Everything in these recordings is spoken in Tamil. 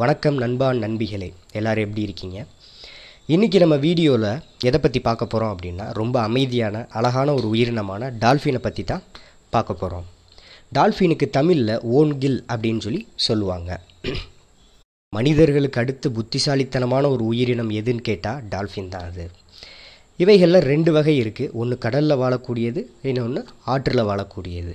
வணக்கம் நண்பா நண்பிகளே எல்லோரும் எப்படி இருக்கீங்க இன்றைக்கி நம்ம வீடியோவில் எதை பற்றி பார்க்க போகிறோம் அப்படின்னா ரொம்ப அமைதியான அழகான ஒரு உயிரினமான டால்ஃபினை பற்றி தான் பார்க்க போகிறோம் டால்ஃபினுக்கு தமிழில் ஓன்கில் அப்படின்னு சொல்லி சொல்லுவாங்க மனிதர்களுக்கு அடுத்து புத்திசாலித்தனமான ஒரு உயிரினம் எதுன்னு கேட்டால் டால்ஃபின் தான் அது இவைகளில் ரெண்டு வகை இருக்குது ஒன்று கடலில் வாழக்கூடியது இன்னொன்று ஆற்றில் வாழக்கூடியது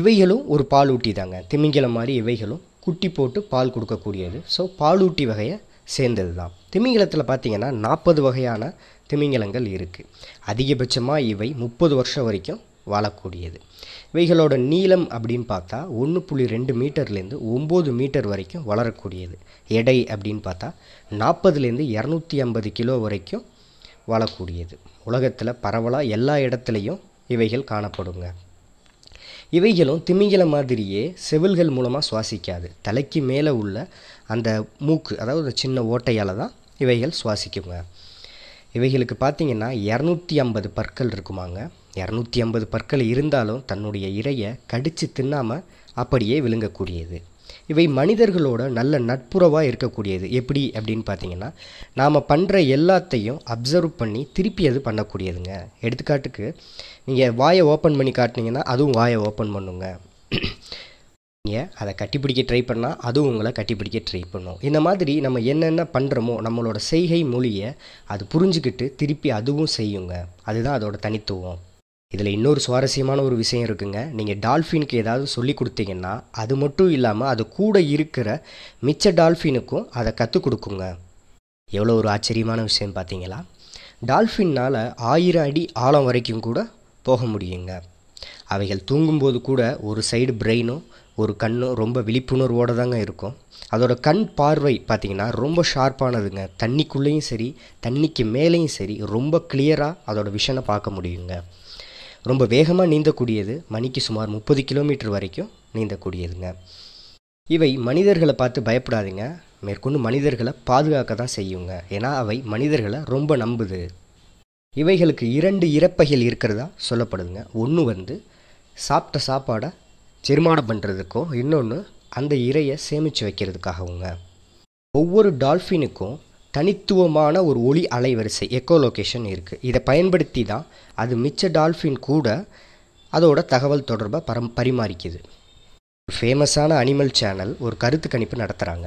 இவைகளும் ஒரு பாலூட்டி தாங்க திமிங்கலம் மாதிரி இவைகளும் குட்டி போட்டு பால் கொடுக்கக்கூடியது ஸோ பாலூட்டி வகையை சேர்ந்தது தான் திமிங்கலத்தில் பார்த்திங்கன்னா நாற்பது வகையான திமிங்கலங்கள் இருக்குது அதிகபட்சமாக இவை முப்பது வருஷம் வரைக்கும் வாழக்கூடியது இவைகளோட நீளம் அப்படின்னு பார்த்தா ஒன்று புள்ளி ரெண்டு மீட்டர்லேருந்து ஒம்பது மீட்டர் வரைக்கும் வளரக்கூடியது எடை அப்படின்னு பார்த்தா நாற்பதுலேருந்து இரநூத்தி ஐம்பது கிலோ வரைக்கும் வாழக்கூடியது உலகத்தில் பரவலாக எல்லா இடத்துலையும் இவைகள் காணப்படுங்க இவைகளும் திமிங்கிலம் மாதிரியே செவில்கள் மூலமாக சுவாசிக்காது தலைக்கு மேலே உள்ள அந்த மூக்கு அதாவது ஒரு சின்ன ஓட்டையால் தான் இவைகள் சுவாசிக்குங்க இவைகளுக்கு பார்த்தீங்கன்னா இரநூத்தி ஐம்பது பற்கள் இருக்குமாங்க இரநூத்தி ஐம்பது பற்கள் இருந்தாலும் தன்னுடைய இரையை கடித்து தின்னாமல் அப்படியே விழுங்கக்கூடியது இவை மனிதர்களோட நல்ல நட்புறவாக இருக்கக்கூடியது எப்படி அப்படின்னு பார்த்தீங்கன்னா நாம் பண்ணுற எல்லாத்தையும் அப்சர்வ் பண்ணி திருப்பி அது பண்ணக்கூடியதுங்க எடுத்துக்காட்டுக்கு நீங்கள் வாயை ஓப்பன் பண்ணி காட்டினீங்கன்னா அதுவும் வாயை ஓப்பன் பண்ணுங்க நீங்கள் அதை கட்டிப்பிடிக்க ட்ரை பண்ணால் அதுவும் உங்களை கட்டிப்பிடிக்க ட்ரை பண்ணும் இந்த மாதிரி நம்ம என்னென்ன பண்ணுறோமோ நம்மளோட செய்கை மொழியை அது புரிஞ்சுக்கிட்டு திருப்பி அதுவும் செய்யுங்க அதுதான் அதோட தனித்துவம் இதில் இன்னொரு சுவாரஸ்யமான ஒரு விஷயம் இருக்குங்க நீங்கள் டால்ஃபினுக்கு ஏதாவது சொல்லி கொடுத்தீங்கன்னா அது மட்டும் இல்லாமல் அது கூட இருக்கிற மிச்ச டால்ஃபினுக்கும் அதை கற்றுக் கொடுக்குங்க எவ்வளோ ஒரு ஆச்சரியமான விஷயம் பார்த்தீங்களா டால்ஃபின்னால் ஆயிரம் அடி ஆழம் வரைக்கும் கூட போக முடியுங்க அவைகள் தூங்கும்போது கூட ஒரு சைடு பிரெயினும் ஒரு கண்ணும் ரொம்ப விழிப்புணர்வோடு தாங்க இருக்கும் அதோட கண் பார்வை பார்த்திங்கன்னா ரொம்ப ஷார்ப்பானதுங்க தண்ணிக்குள்ளேயும் சரி தண்ணிக்கு மேலேயும் சரி ரொம்ப கிளியராக அதோட விஷனை பார்க்க முடியுங்க ரொம்ப வேகமாக நீந்தக்கூடியது மணிக்கு சுமார் முப்பது கிலோமீட்டர் வரைக்கும் நீந்தக்கூடியதுங்க இவை மனிதர்களை பார்த்து பயப்படாதீங்க மேற்கொண்டு மனிதர்களை பாதுகாக்க தான் செய்யுங்க ஏன்னா அவை மனிதர்களை ரொம்ப நம்புது இவைகளுக்கு இரண்டு இறப்பைகள் இருக்கிறதா சொல்லப்படுதுங்க ஒன்று வந்து சாப்பிட்ட சாப்பாடை செரிமானம் பண்ணுறதுக்கும் இன்னொன்று அந்த இறையை சேமித்து வைக்கிறதுக்காகவுங்க ஒவ்வொரு டால்ஃபினுக்கும் தனித்துவமான ஒரு ஒளி அலைவரிசை எக்கோலொக்கேஷன் இருக்குது இதை பயன்படுத்தி தான் அது மிச்ச டால்ஃபின் கூட அதோட தகவல் தொடர்பை பரம் பரிமாறிக்குது ஃபேமஸான அனிமல் சேனல் ஒரு கருத்து கணிப்பு நடத்துகிறாங்க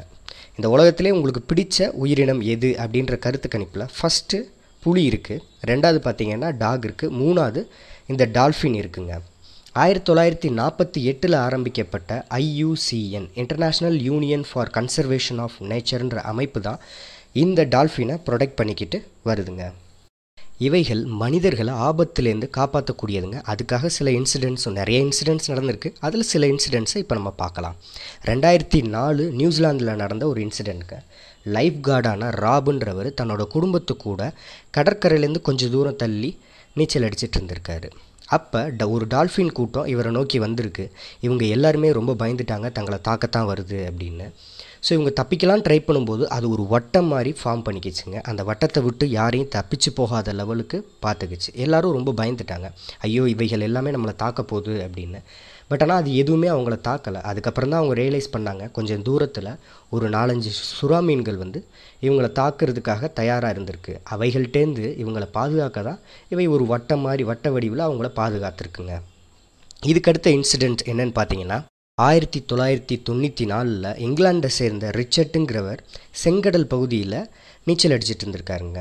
இந்த உலகத்திலே உங்களுக்கு பிடிச்ச உயிரினம் எது அப்படின்ற கருத்து கணிப்பில் ஃபஸ்ட்டு புலி இருக்குது ரெண்டாவது பார்த்திங்கன்னா டாக் இருக்குது மூணாவது இந்த டால்ஃபின் இருக்குங்க ஆயிரத்தி தொள்ளாயிரத்தி நாற்பத்தி எட்டில் ஆரம்பிக்கப்பட்ட IUCN international union for conservation of நேச்சர்ன்ற அமைப்பு தான் இந்த டால்ஃபினை ப்ரொடெக்ட் பண்ணிக்கிட்டு வருதுங்க இவைகள் மனிதர்களை ஆபத்துலேருந்து காப்பாற்றக்கூடியதுங்க அதுக்காக சில இன்சிடென்ட்ஸும் நிறைய இன்சிடென்ட்ஸ் நடந்திருக்கு அதில் சில இன்சிடென்ட்ஸை இப்போ நம்ம பார்க்கலாம் ரெண்டாயிரத்தி நாலு நியூசிலாந்தில் நடந்த ஒரு இன்சிடெண்ட்டுங்க லைஃப் கார்டான ராபுன்றவர் தன்னோட குடும்பத்து கூட கடற்கரையிலேருந்து கொஞ்சம் தூரம் தள்ளி நீச்சல் அடிச்சுட்டு இருந்திருக்காரு அப்போ ட ஒரு டால்ஃபின் கூட்டம் இவரை நோக்கி வந்திருக்கு இவங்க எல்லாருமே ரொம்ப பயந்துட்டாங்க தங்களை தாக்கத்தான் வருது அப்படின்னு ஸோ இவங்க தப்பிக்கலாம் ட்ரை பண்ணும்போது அது ஒரு வட்டம் மாதிரி ஃபார்ம் பண்ணிக்கிச்சுங்க அந்த வட்டத்தை விட்டு யாரையும் தப்பிச்சு போகாத லெவலுக்கு பார்த்துக்கிச்சு எல்லாரும் ரொம்ப பயந்துட்டாங்க ஐயோ இவைகள் எல்லாமே நம்மளை தாக்க போகுது அப்படின்னு பட் ஆனால் அது எதுவுமே அவங்கள தாக்கலை அதுக்கப்புறம் தான் அவங்க ரியலைஸ் பண்ணாங்க கொஞ்சம் தூரத்தில் ஒரு நாலஞ்சு சுறா மீன்கள் வந்து இவங்களை தாக்குறதுக்காக தயாராக இருந்திருக்கு அவைகள்டேந்து இவங்களை பாதுகாக்க தான் இவை ஒரு வட்டம் மாதிரி வட்ட வடிவில் அவங்கள பாதுகாத்துருக்குங்க இதுக்கடுத்த இன்சிடெண்ட் என்னென்னு பார்த்தீங்கன்னா ஆயிரத்தி தொள்ளாயிரத்தி தொண்ணூற்றி நாலில் இங்கிலாண்டை சேர்ந்த ரிச்சர்ட்டுங்கிறவர் செங்கடல் பகுதியில் நீச்சல் அடிச்சுட்டு இருந்திருக்காருங்க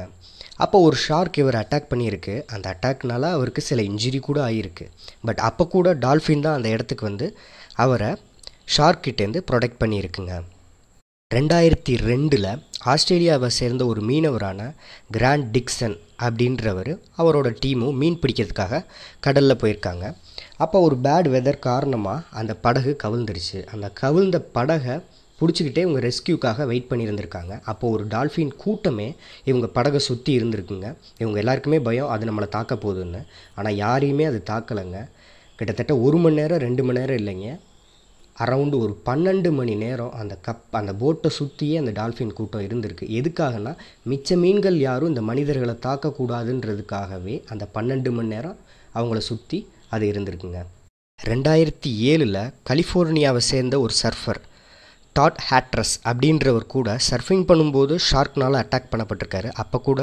அப்போ ஒரு ஷார்க் இவர் அட்டாக் பண்ணியிருக்கு அந்த அட்டாக்னால அவருக்கு சில இன்ஜுரி கூட ஆகியிருக்கு பட் அப்போ கூட டால்ஃபின் தான் அந்த இடத்துக்கு வந்து அவரை ஷார்க்கிட்டேருந்து ப்ரொடெக்ட் பண்ணியிருக்குங்க ரெண்டாயிரத்தி ரெண்டில் ஆஸ்திரேலியாவை சேர்ந்த ஒரு மீனவரான கிராண்ட் டிக்சன் அப்படின்றவர் அவரோட டீமும் மீன் பிடிக்கிறதுக்காக கடலில் போயிருக்காங்க அப்போ ஒரு பேட் வெதர் காரணமாக அந்த படகு கவிழ்ந்துருச்சு அந்த கவிழ்ந்த படகை பிடிச்சிக்கிட்டே இவங்க ரெஸ்கியூக்காக வெயிட் பண்ணியிருந்திருக்காங்க அப்போது ஒரு டால்ஃபின் கூட்டமே இவங்க படகை சுற்றி இருந்திருக்குங்க இவங்க எல்லாருக்குமே பயம் அது நம்மளை தாக்க போகுதுன்னு ஆனால் யாரையுமே அது தாக்கலைங்க கிட்டத்தட்ட ஒரு மணி நேரம் ரெண்டு மணி நேரம் இல்லைங்க அரவுண்டு ஒரு பன்னெண்டு மணி நேரம் அந்த கப் அந்த போட்டை சுற்றியே அந்த டால்ஃபின் கூட்டம் இருந்திருக்கு எதுக்காகனா மிச்ச மீன்கள் யாரும் இந்த மனிதர்களை தாக்கக்கூடாதுன்றதுக்காகவே அந்த பன்னெண்டு மணி நேரம் அவங்கள சுற்றி அது இருந்திருக்குங்க ரெண்டாயிரத்தி ஏழில் கலிஃபோர்னியாவை சேர்ந்த ஒரு சர்ஃபர் டாட் ஹேட்ரஸ் அப்படின்றவர் கூட சர்ஃபிங் பண்ணும்போது ஷார்க்னால் அட்டாக் பண்ணப்பட்டிருக்காரு அப்போ கூட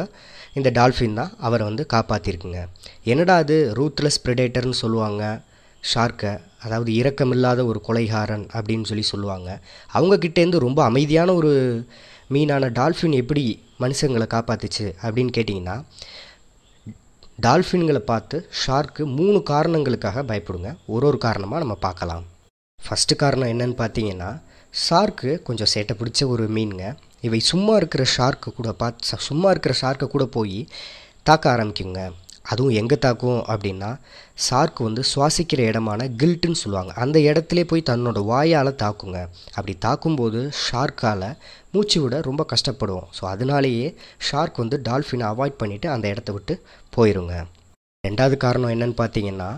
இந்த டால்ஃபின் தான் அவரை வந்து காப்பாற்றிருக்குங்க என்னடா அது ரூத்லெஸ் ப்ரிடேட்டர்னு சொல்லுவாங்க ஷார்க்கை அதாவது இரக்கமில்லாத ஒரு கொலைகாரன் அப்படின்னு சொல்லி சொல்லுவாங்க அவங்கக்கிட்டேருந்து ரொம்ப அமைதியான ஒரு மீனான டால்ஃபின் எப்படி மனுஷங்களை காப்பாத்துச்சு அப்படின்னு கேட்டிங்கன்னா டால்ஃபின்களை பார்த்து ஷார்க்கு மூணு காரணங்களுக்காக பயப்படுங்க ஒரு ஒரு காரணமாக நம்ம பார்க்கலாம் ஃபஸ்ட்டு காரணம் என்னன்னு பார்த்தீங்கன்னா ஷார்க்கு கொஞ்சம் சேட்டை பிடிச்ச ஒரு மீனுங்க இவை சும்மா இருக்கிற ஷார்க்கு கூட பார்த்து சும்மா இருக்கிற ஷார்க்கை கூட போய் தாக்க ஆரம்பிக்குங்க அதுவும் எங்கே தாக்கும் அப்படின்னா ஷார்க் வந்து சுவாசிக்கிற இடமான கில்ட்டுன்னு சொல்லுவாங்க அந்த இடத்துல போய் தன்னோட வாயால் தாக்குங்க அப்படி தாக்கும்போது ஷார்க்கால் மூச்சு விட ரொம்ப கஷ்டப்படுவோம் ஸோ அதனாலேயே ஷார்க் வந்து டால்ஃபினை அவாய்ட் பண்ணிவிட்டு அந்த இடத்த விட்டு போயிருங்க ரெண்டாவது காரணம் என்னன்னு பார்த்தீங்கன்னா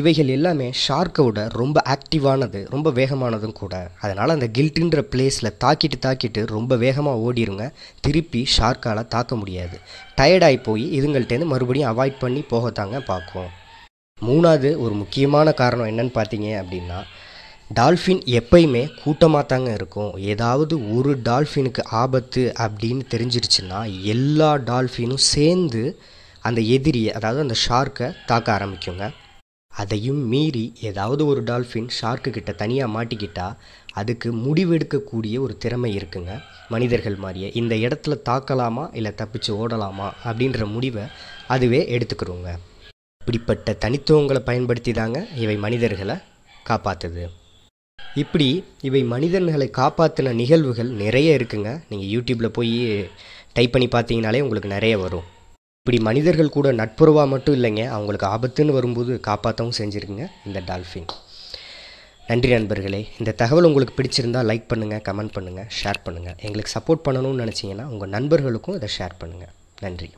இவைகள் எல்லாமே ஷார்க்கை விட ரொம்ப ஆக்டிவானது ரொம்ப வேகமானதும் கூட அதனால் அந்த கில்ட்டுன்ற பிளேஸில் தாக்கிட்டு தாக்கிட்டு ரொம்ப வேகமாக ஓடிடுங்க திருப்பி ஷார்க்கால் தாக்க முடியாது டயர்டாகி போய் இதுங்கள்ட்டேருந்து மறுபடியும் அவாய்ட் பண்ணி போகத்தாங்க பார்க்கும் மூணாவது ஒரு முக்கியமான காரணம் என்னன்னு பார்த்தீங்க அப்படின்னா டால்ஃபின் எப்பயுமே கூட்டமாக தாங்க இருக்கும் ஏதாவது ஒரு டால்ஃபினுக்கு ஆபத்து அப்படின்னு தெரிஞ்சிருச்சுன்னா எல்லா டால்ஃபினும் சேர்ந்து அந்த எதிரியை அதாவது அந்த ஷார்க்கை தாக்க ஆரம்பிக்குங்க அதையும் மீறி ஏதாவது ஒரு டால்ஃபின் ஷார்க்கு கிட்ட தனியாக மாட்டிக்கிட்டால் அதுக்கு முடிவெடுக்கக்கூடிய ஒரு திறமை இருக்குங்க மனிதர்கள் மாதிரியே இந்த இடத்துல தாக்கலாமா இல்லை தப்பிச்சு ஓடலாமா அப்படின்ற முடிவை அதுவே எடுத்துக்கிறோங்க இப்படிப்பட்ட தனித்துவங்களை பயன்படுத்தி தாங்க இவை மனிதர்களை காப்பாற்றுது இப்படி இவை மனிதன்களை காப்பாற்றின நிகழ்வுகள் நிறைய இருக்குங்க நீங்கள் யூடியூப்பில் போய் டைப் பண்ணி பார்த்தீங்கனாலே உங்களுக்கு நிறைய வரும் இப்படி மனிதர்கள் கூட நட்புறவாக மட்டும் இல்லைங்க அவங்களுக்கு ஆபத்துன்னு வரும்போது காப்பாற்றவும் செஞ்சுருக்குங்க இந்த டால்ஃபின் நன்றி நண்பர்களே இந்த தகவல் உங்களுக்கு பிடிச்சிருந்தால் லைக் பண்ணுங்கள் கமெண்ட் பண்ணுங்கள் ஷேர் பண்ணுங்கள் எங்களுக்கு சப்போர்ட் பண்ணணும்னு நினச்சிங்கன்னா உங்கள் நண்பர்களுக்கும் இதை ஷேர் பண்ணுங்கள் நன்றி